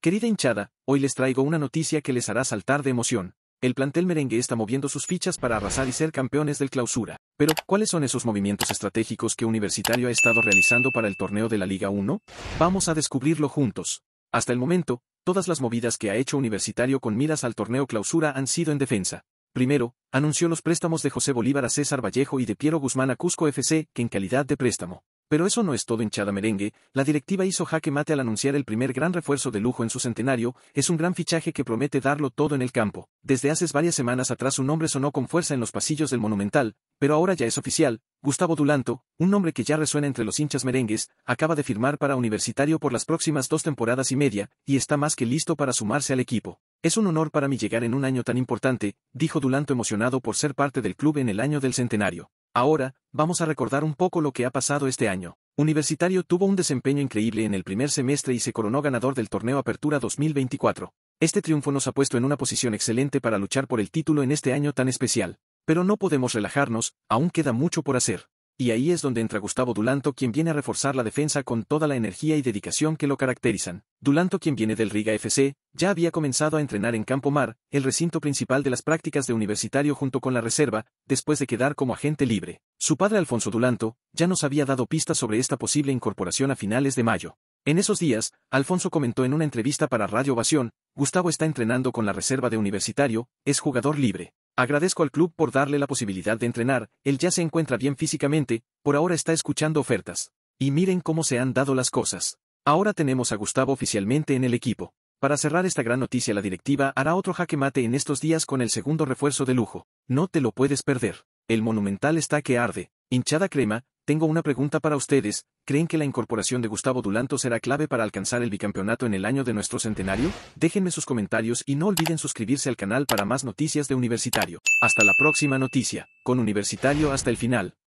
Querida hinchada, hoy les traigo una noticia que les hará saltar de emoción. El plantel merengue está moviendo sus fichas para arrasar y ser campeones del clausura. Pero, ¿cuáles son esos movimientos estratégicos que Universitario ha estado realizando para el torneo de la Liga 1? Vamos a descubrirlo juntos. Hasta el momento, todas las movidas que ha hecho Universitario con miras al torneo clausura han sido en defensa. Primero, anunció los préstamos de José Bolívar a César Vallejo y de Piero Guzmán a Cusco FC, que en calidad de préstamo pero eso no es todo hinchada merengue, la directiva hizo jaque mate al anunciar el primer gran refuerzo de lujo en su centenario, es un gran fichaje que promete darlo todo en el campo. Desde hace varias semanas atrás su nombre sonó con fuerza en los pasillos del Monumental, pero ahora ya es oficial, Gustavo Dulanto, un nombre que ya resuena entre los hinchas merengues, acaba de firmar para Universitario por las próximas dos temporadas y media, y está más que listo para sumarse al equipo. Es un honor para mí llegar en un año tan importante, dijo Dulanto emocionado por ser parte del club en el año del centenario. Ahora, Vamos a recordar un poco lo que ha pasado este año. Universitario tuvo un desempeño increíble en el primer semestre y se coronó ganador del torneo Apertura 2024. Este triunfo nos ha puesto en una posición excelente para luchar por el título en este año tan especial. Pero no podemos relajarnos, aún queda mucho por hacer y ahí es donde entra Gustavo Dulanto quien viene a reforzar la defensa con toda la energía y dedicación que lo caracterizan. Dulanto quien viene del Riga FC, ya había comenzado a entrenar en Campo Mar, el recinto principal de las prácticas de universitario junto con la reserva, después de quedar como agente libre. Su padre Alfonso Dulanto, ya nos había dado pistas sobre esta posible incorporación a finales de mayo. En esos días, Alfonso comentó en una entrevista para Radio Ovación, Gustavo está entrenando con la reserva de universitario, es jugador libre. Agradezco al club por darle la posibilidad de entrenar, él ya se encuentra bien físicamente, por ahora está escuchando ofertas. Y miren cómo se han dado las cosas. Ahora tenemos a Gustavo oficialmente en el equipo. Para cerrar esta gran noticia la directiva hará otro jaque mate en estos días con el segundo refuerzo de lujo. No te lo puedes perder. El monumental está que arde. Hinchada crema, tengo una pregunta para ustedes, ¿creen que la incorporación de Gustavo Dulanto será clave para alcanzar el bicampeonato en el año de nuestro centenario? Déjenme sus comentarios y no olviden suscribirse al canal para más noticias de Universitario. Hasta la próxima noticia, con Universitario hasta el final.